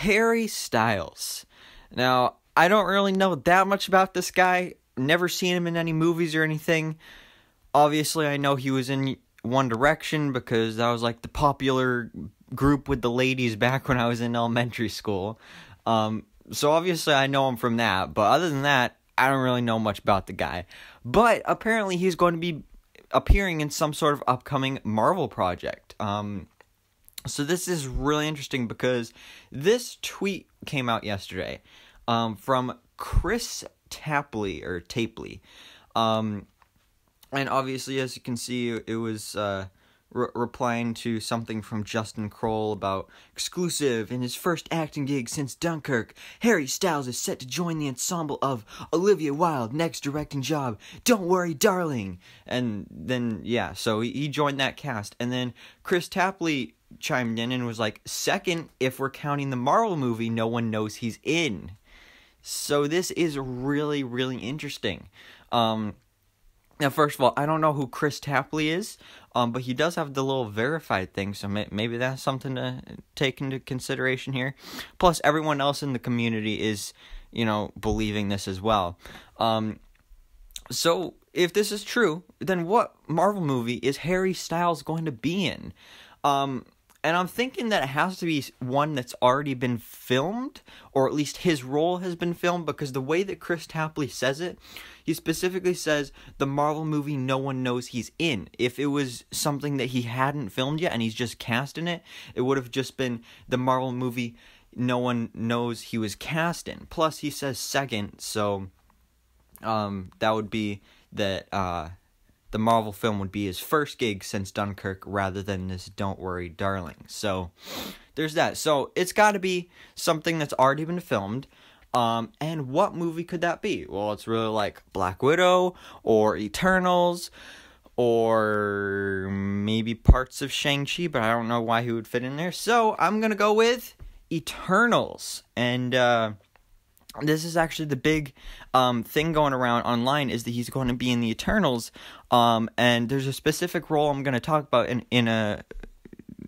Harry Styles. Now, I don't really know that much about this guy. Never seen him in any movies or anything. Obviously, I know he was in One Direction because that was like the popular group with the ladies back when I was in elementary school. Um, so obviously, I know him from that. But other than that, I don't really know much about the guy. But apparently, he's going to be appearing in some sort of upcoming Marvel project. Um, so this is really interesting because this tweet came out yesterday um, from Chris Tapley or Tapley, um, and obviously as you can see, it was uh, re- replying to something from Justin Kroll about exclusive in his first acting gig since Dunkirk. Harry Styles is set to join the ensemble of Olivia Wilde next directing job. Don't worry, darling. And then yeah, so he, he joined that cast, and then Chris Tapley chimed in and was like, second, if we're counting the Marvel movie, no one knows he's in. So this is really, really interesting. Um, now, first of all, I don't know who Chris Tapley is, um, but he does have the little verified thing, so may- maybe that's something to take into consideration here. Plus, everyone else in the community is, you know, believing this as well. Um, so, if this is true, then what Marvel movie is Harry Styles going to be in? Um, and I'm thinking that it has to be one that's already been filmed, or at least his role has been filmed, because the way that Chris Tapley says it, he specifically says the Marvel movie no one knows he's in. If it was something that he hadn't filmed yet and he's just cast in it, it would have just been the Marvel movie no one knows he was cast in. Plus, he says second, so um, that would be that. Uh, the Marvel film would be his first gig since Dunkirk rather than this Don't Worry Darling. So there's that. So it's got to be something that's already been filmed. Um, and what movie could that be? Well, it's really like Black Widow or Eternals or maybe parts of Shang-Chi, but I don't know why he would fit in there. So I'm going to go with Eternals. And, uh, this is actually the big um, thing going around online is that he's going to be in the Eternals, um, and there's a specific role I'm going to talk about in in a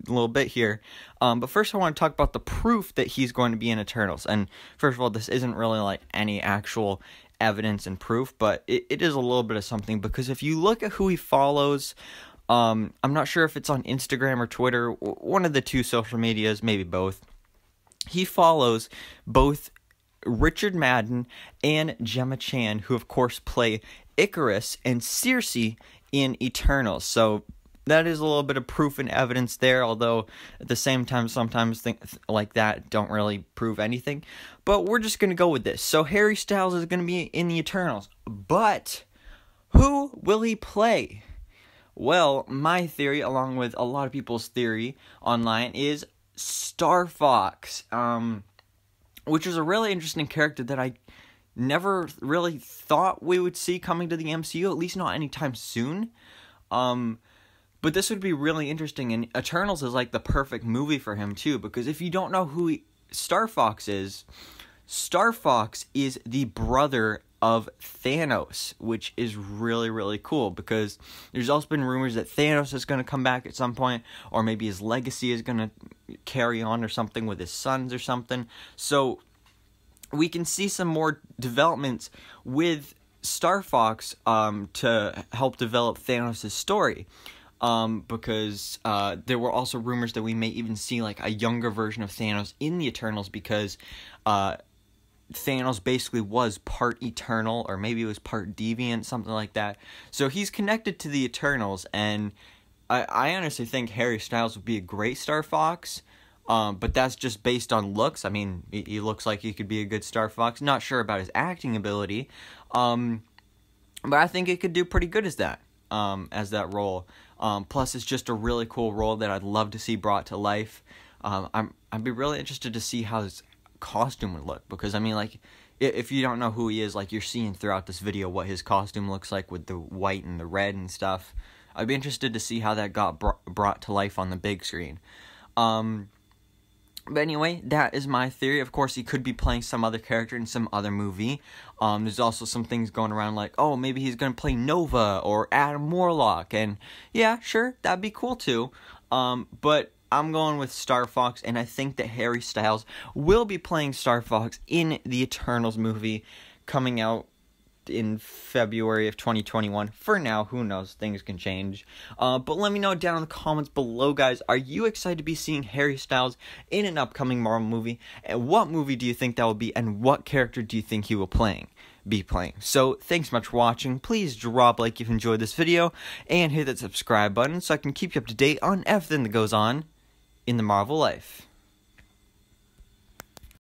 little bit here. Um, but first, I want to talk about the proof that he's going to be in Eternals. And first of all, this isn't really like any actual evidence and proof, but it, it is a little bit of something because if you look at who he follows. Um, I'm not sure if it's on Instagram or Twitter, one of the two social medias, maybe both he follows both Richard Madden, and Gemma Chan, who of course play Icarus and Circe in Eternals. So that is a little bit of proof and evidence there, although at the same time, sometimes things like that don't really prove anything. But we're just going to go with this. So Harry Styles is going to be in the Eternals, but who will he play? Well, my theory, along with a lot of people's theory online, is Star Fox. Um, which is a really interesting character that I never really thought we would see coming to the MCU, at least not anytime soon. Um, but this would be really interesting, and Eternals is like the perfect movie for him too, because if you don't know who he, Star Fox is, Star Fox is the brother of Thanos, which is really, really cool because there's also been rumors that Thanos is going to come back at some point, or maybe his legacy is going to carry on or something with his sons or something. So we can see some more developments with Star Fox um, to help develop Thanos' story. Um, because uh, there were also rumors that we may even see like a younger version of Thanos in the Eternals because uh, Thanos basically was part Eternal or maybe it was part Deviant, something like that. So he's connected to the Eternals and I, I honestly think Harry Styles would be a great Star Fox, um, but that's just based on looks. I mean, he, he, looks like he could be a good Star Fox. Not sure about his acting ability, um, but I think it could do pretty good as that, um, as that role. Um, plus, it's just a really cool role that I'd love to see brought to life. Um, I'm I'd be really interested to see how his costume would look because I mean, like, if you don't know who he is, like you're seeing throughout this video what his costume looks like with the white and the red and stuff. I'd be interested to see how that got br brought to life on the big screen. Um, but anyway, that is my theory. Of course, he could be playing some other character in some other movie. Um, there's also some things going around like, oh, maybe he's going to play Nova or Adam Warlock. And yeah, sure, that'd be cool too. Um, but I'm going with Star Fox, and I think that Harry Styles will be playing Star Fox in the Eternals movie coming out in February of 2021. For now, who knows? Things can change. Uh, but let me know down in the comments below, guys. Are you excited to be seeing Harry Styles in an upcoming Marvel movie? And what movie do you think that will be? And what character do you think he will playing? be playing. So thanks much for watching. Please drop like if you enjoyed this video and hit that subscribe button so I can keep you up to date on everything that goes on in the Marvel life.